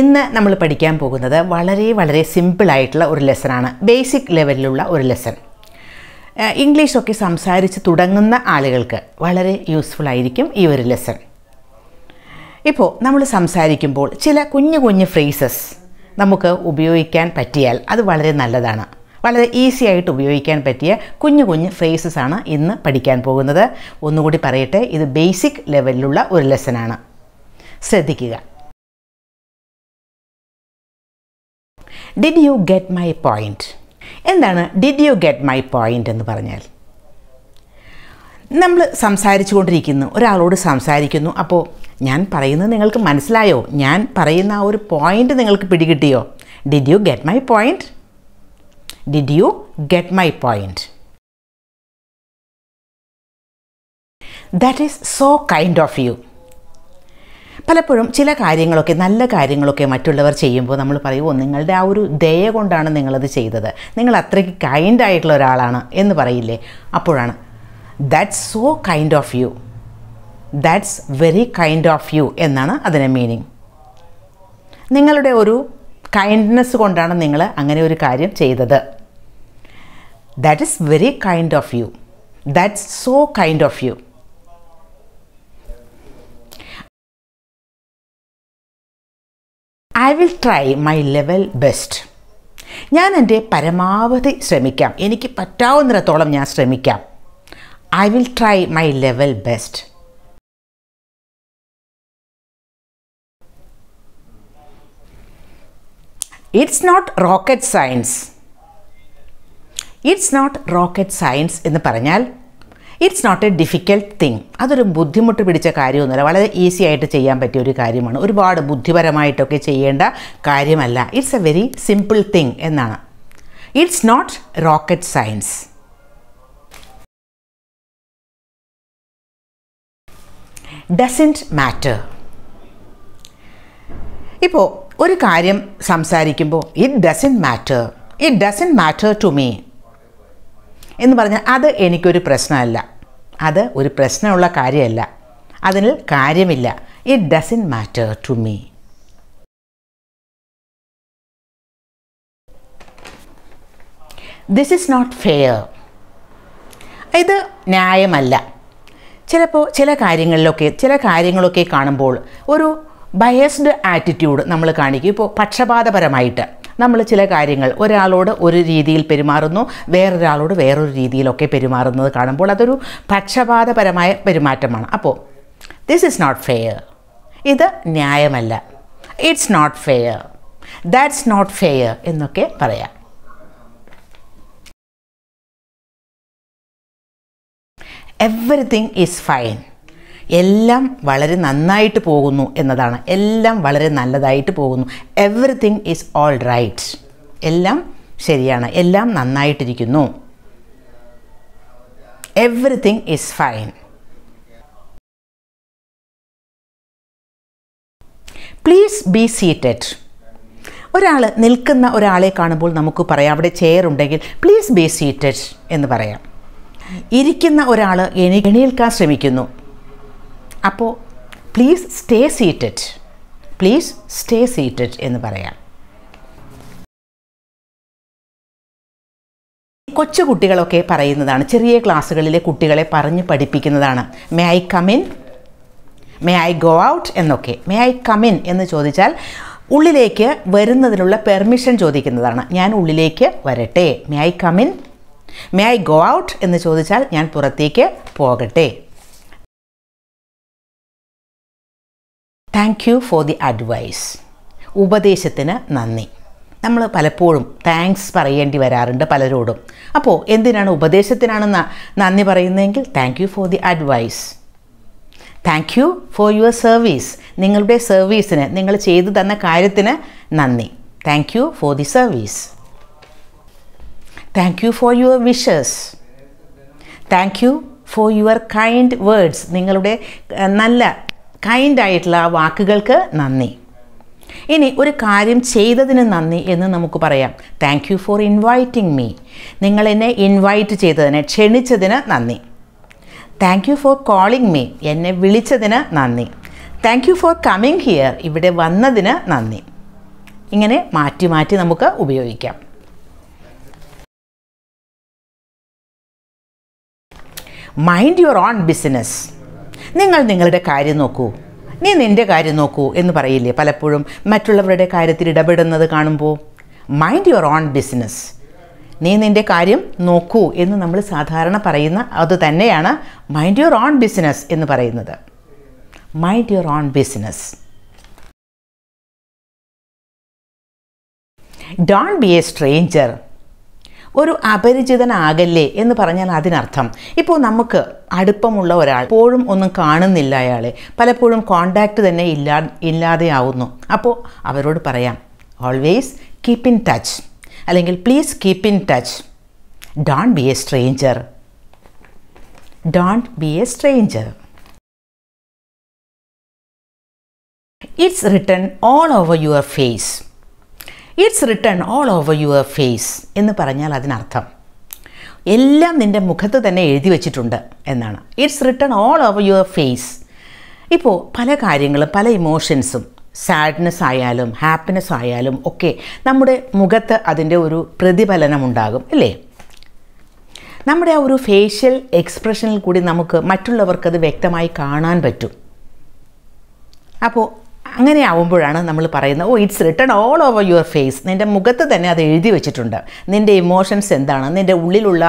ഇന്ന് നമ്മൾ പഠിക്കാൻ പോകുന്നത് വളരെ വളരെ സിമ്പിളായിട്ടുള്ള ഒരു ലെസനാണ് ബേസിക് ലെവലിലുള്ള ഒരു ലെസൺ ഇംഗ്ലീഷൊക്കെ സംസാരിച്ച് തുടങ്ങുന്ന ആളുകൾക്ക് വളരെ യൂസ്ഫുൾ ആയിരിക്കും ഈ ഒരു ലെസൺ ഇപ്പോൾ നമ്മൾ സംസാരിക്കുമ്പോൾ ചില കുഞ്ഞു കുഞ്ഞു ഫ്രേസസ് നമുക്ക് ഉപയോഗിക്കാൻ പറ്റിയാൽ അത് വളരെ നല്ലതാണ് വളരെ ഈസി ആയിട്ട് ഉപയോഗിക്കാൻ പറ്റിയ കുഞ്ഞു കുഞ്ഞു ഫ്രേസസ് ആണ് ഇന്ന് പഠിക്കാൻ പോകുന്നത് ഒന്നുകൂടി പറയട്ടെ ഇത് ബേസിക് ലെവലിലുള്ള ഒരു ലെസനാണ് ശ്രദ്ധിക്കുക did you get my point എന്താണ് did you get my point എന്ന് പറഞ്ഞാൽ നമ്മൾ സംസാരിച്ചു കൊണ്ടിരിക്കുന്നു ഒരാളോട് സംസാരിക്കുന്നു അപ്പോൾ ഞാൻ പറയുന്നത് നിങ്ങൾക്ക് മനസ്സിലായോ ഞാൻ പറയുന്ന ആ ഒരു പോയിൻ്റ് നിങ്ങൾക്ക് പിടികിട്ടിയോ did you get my point did you get my point that is so kind of U പലപ്പോഴും ചില കാര്യങ്ങളൊക്കെ നല്ല കാര്യങ്ങളൊക്കെ മറ്റുള്ളവർ ചെയ്യുമ്പോൾ നമ്മൾ പറയുമോ നിങ്ങളുടെ ആ ഒരു ദയ കൊണ്ടാണ് നിങ്ങളത് ചെയ്തത് നിങ്ങൾ അത്രയ്ക്ക് കൈൻഡ് ആയിട്ടുള്ള ഒരാളാണ് എന്ന് പറയില്ലേ അപ്പോഴാണ് that's so kind of you that's very kind of U എന്നാണ് അതിൻ്റെ മീനിങ് നിങ്ങളുടെ ഒരു കൈൻഡ്നെസ് കൊണ്ടാണ് നിങ്ങൾ അങ്ങനെ ഒരു കാര്യം ചെയ്തത് that is very kind of you that's so kind of U I will try my level best ഞാൻ എൻ്റെ പരമാവധി ശ്രമിക്കാം എനിക്ക് പറ്റാവുന്നിടത്തോളം ഞാൻ ശ്രമിക്കാം I will try my level best it's not rocket science it's not rocket science എന്ന് പറഞ്ഞാൽ it's not A difficult thing അതൊരു ബുദ്ധിമുട്ട് പിടിച്ച കാര്യമൊന്നുമല്ല വളരെ ഈസി ആയിട്ട് ചെയ്യാൻ പറ്റിയ ഒരു കാര്യമാണ് ഒരുപാട് ബുദ്ധിപരമായിട്ടൊക്കെ ചെയ്യേണ്ട കാര്യമല്ല it's A very simple thing എന്നാണ് it's not rocket science doesn't matter ഇപ്പോൾ ഒരു കാര്യം സംസാരിക്കുമ്പോൾ it doesn't matter it doesn't matter to me എന്ന് പറഞ്ഞാൽ അത് എനിക്കൊരു പ്രശ്നമല്ല അത് ഒരു പ്രശ്നമുള്ള കാര്യമല്ല അതിന് കാര്യമില്ല it doesn't matter to me this is not fair ഇത് ന്യായമല്ല ചിലപ്പോൾ ചില കാര്യങ്ങളിലൊക്കെ ചില കാര്യങ്ങളൊക്കെ കാണുമ്പോൾ ഒരു ബയസ്ഡ് ആറ്റിറ്റ്യൂഡ് നമ്മൾ കാണിക്കും ഇപ്പോൾ പക്ഷപാതപരമായിട്ട് നമ്മൾ ചില കാര്യങ്ങൾ ഒരാളോട് ഒരു രീതിയിൽ പെരുമാറുന്നു വേറൊരാളോട് വേറൊരു രീതിയിലൊക്കെ പെരുമാറുന്നത് കാണുമ്പോൾ അതൊരു പക്ഷപാതപരമായ പെരുമാറ്റമാണ് അപ്പോൾ ദിസ് ഈസ് നോട്ട് ഫെയർ ഇത് ന്യായമല്ല it's not fair that's not fair എന്നൊക്കെ പറയാം എവറിഥിങ് ഈസ് ഫൈൻ എല്ലാം വളരെ നന്നായിട്ട് പോകുന്നു എന്നതാണ് എല്ലാം വളരെ നല്ലതായിട്ട് പോകുന്നു എവറിത്തിങ് ഈസ് ഓൾ റൈറ്റ് എല്ലാം ശരിയാണ് എല്ലാം നന്നായിട്ടിരിക്കുന്നു everything is fine please be seated ഒരാൾ നിൽക്കുന്ന ഒരാളെ കാണുമ്പോൾ നമുക്ക് പറയാം അവിടെ ചെയർ ഉണ്ടെങ്കിൽ പ്ലീസ് ബി സീറ്റഡ് എന്ന് പറയാം ഇരിക്കുന്ന ഒരാൾ എണീൽക്കാൻ ശ്രമിക്കുന്നു അപ്പോൾ please stay seated please stay seated എന്ന് പറയാം കൊച്ചു കുട്ടികളൊക്കെ പറയുന്നതാണ് ചെറിയ ക്ലാസ്സുകളിലെ കുട്ടികളെ പറഞ്ഞ് പഠിപ്പിക്കുന്നതാണ് may I come in may I go out എന്നൊക്കെ മേ ഐ കമിൻ എന്ന് ചോദിച്ചാൽ ഉള്ളിലേക്ക് വരുന്നതിനുള്ള പെർമിഷൻ ചോദിക്കുന്നതാണ് ഞാൻ ഉള്ളിലേക്ക് വരട്ടെ may I come in may I go out എന്ന് ചോദിച്ചാൽ ഞാൻ പുറത്തേക്ക് പോകട്ടെ thank you for the advice ഉപദേശത്തിന് നന്ദി നമ്മൾ പലപ്പോഴും താങ്ക്സ് പറയേണ്ടി വരാറുണ്ട് പലരോടും അപ്പോൾ എന്തിനാണ് ഉപദേശത്തിനാണ് നന്ദി പറയുന്നതെങ്കിൽ thank you for the advice thank you for your service നിങ്ങളുടെ സർവീസിന് നിങ്ങൾ ചെയ്തു തന്ന കാര്യത്തിന് നന്ദി thank you for the service thank you for your wishes thank you for your kind words നിങ്ങളുടെ നല്ല കൈൻഡായിട്ടുള്ള ആ വാക്കുകൾക്ക് നന്ദി ഇനി ഒരു കാര്യം ചെയ്തതിന് നന്ദി എന്ന് നമുക്ക് പറയാം thank you for inviting me നിങ്ങൾ എന്നെ ഇൻവൈറ്റ് ചെയ്തതിന് ക്ഷണിച്ചതിന് നന്ദി thank you for calling me എന്നെ വിളിച്ചതിന് നന്ദി thank you for coming here ഇവിടെ വന്നതിന് നന്ദി ഇങ്ങനെ മാറ്റി മാറ്റി നമുക്ക് ഉപയോഗിക്കാം മൈൻഡ് യുവർ ഓൺ ബിസിനസ് നിങ്ങൾ നിങ്ങളുടെ കാര്യം നോക്കൂ നീ നിൻ്റെ കാര്യം നോക്കൂ എന്ന് പറയില്ലേ പലപ്പോഴും മറ്റുള്ളവരുടെ കാര്യത്തിൽ ഇടപെടുന്നത് കാണുമ്പോൾ മൈൻഡ് യുവർ ഓൺ ബിസിനസ് നീ നിൻ്റെ കാര്യം നോക്കൂ എന്ന് നമ്മൾ സാധാരണ പറയുന്ന അത് തന്നെയാണ് മൈൻഡ് യുവർ ഓൺ ബിസിനസ് എന്ന് പറയുന്നത് mind your own business Don B A stranger ഒരു അപരിചിതനാകല്ലേ എന്ന് പറഞ്ഞാൽ അതിനർത്ഥം ഇപ്പോൾ നമുക്ക് അടുപ്പമുള്ള ഒരാൾ എപ്പോഴും ഒന്നും കാണുന്നില്ല അയാളെ പലപ്പോഴും കോണ്ടാക്റ്റ് തന്നെ ഇല്ലാ ഇല്ലാതെയാവുന്നു അപ്പോൾ അവരോട് പറയാം ഓൾവേസ് കീപ്പ് ഇൻ ടച്ച് അല്ലെങ്കിൽ please keep in touch Don B A stranger Don B A stranger it's return all over your face it's return all over your face എന്ന് പറഞ്ഞാൽ അതിനർത്ഥം എല്ലാം നിൻ്റെ മുഖത്ത് തന്നെ എഴുതി വച്ചിട്ടുണ്ട് എന്നാണ് it's return all over your face ഇപ്പോൾ പല കാര്യങ്ങളും പല ഇമോഷൻസും സാഡ്നെസ് ആയാലും ഹാപ്പിനെസ് ആയാലും ഒക്കെ നമ്മുടെ മുഖത്ത് അതിൻ്റെ ഒരു പ്രതിഫലനമുണ്ടാകും അല്ലേ നമ്മുടെ ആ ഒരു ഫേഷ്യൽ എക്സ്പ്രഷനിൽ കൂടി നമുക്ക് മറ്റുള്ളവർക്കത് വ്യക്തമായി കാണാൻ പറ്റും അപ്പോൾ അങ്ങനെ ആവുമ്പോഴാണ് നമ്മൾ പറയുന്നത് oh it's written all over your face നിൻ്റെ മുഖത്ത് തന്നെ അത് എഴുതി വെച്ചിട്ടുണ്ട് നിൻ്റെ ഇമോഷൻസ് എന്താണ് നിൻ്റെ ഉള്ളിലുള്ള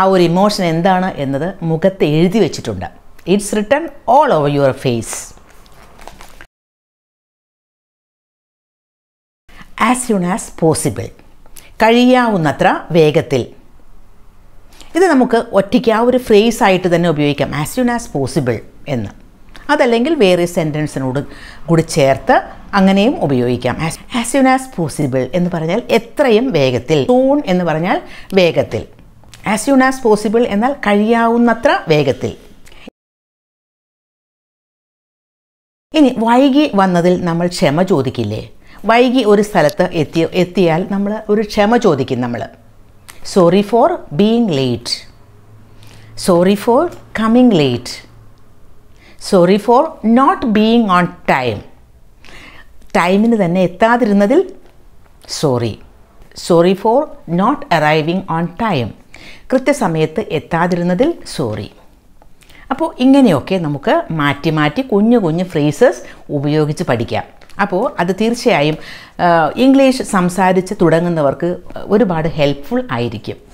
ആ ഒരു ഇമോഷൻ എന്താണ് എന്നത് മുഖത്ത് എഴുതി വെച്ചിട്ടുണ്ട് it's written all over your face as soon as possible കഴിയാവുന്നത്ര വേഗത്തിൽ ഇത് നമുക്ക് ഒറ്റയ്ക്ക് ആ ഒരു ഫ്രേസ് ആയിട്ട് തന്നെ ഉപയോഗിക്കാം ആസ് സൂൺ ആസ് പോസിബിൾ എന്ന് അതല്ലെങ്കിൽ വേറെ സെൻറ്റൻസിനോട് കൂടി ചേർത്ത് അങ്ങനെയും ഉപയോഗിക്കാം ആസ് സൂൺ ആസ് പോസിബിൾ എന്ന് പറഞ്ഞാൽ എത്രയും വേഗത്തിൽ സൂൺ എന്ന് പറഞ്ഞാൽ വേഗത്തിൽ ആസ് സൂൺ ആസ് പോസിബിൾ എന്നാൽ കഴിയാവുന്നത്ര വേഗത്തിൽ ഇനി വൈകി വന്നതിൽ നമ്മൾ ക്ഷമ ചോദിക്കില്ലേ വൈകി ഒരു സ്ഥലത്ത് എത്തി എത്തിയാൽ നമ്മൾ ഒരു ക്ഷമ ചോദിക്കും നമ്മൾ sorry for being late sorry for coming late sorry four not being on time ടൈമിന് തന്നെ എത്താതിരുന്നതിൽ sorry sorry four not arriving on time കൃത്യസമയത്ത് എത്താതിരുന്നതിൽ സോറി അപ്പോൾ ഇങ്ങനെയൊക്കെ നമുക്ക് മാറ്റി മാറ്റി കുഞ്ഞു കുഞ്ഞു ഫ്രേസസ് ഉപയോഗിച്ച് പഠിക്കാം അപ്പോൾ അത് തീർച്ചയായും ഇംഗ്ലീഷ് സംസാരിച്ച് തുടങ്ങുന്നവർക്ക് ഒരുപാട് ഹെൽപ്ഫുൾ ആയിരിക്കും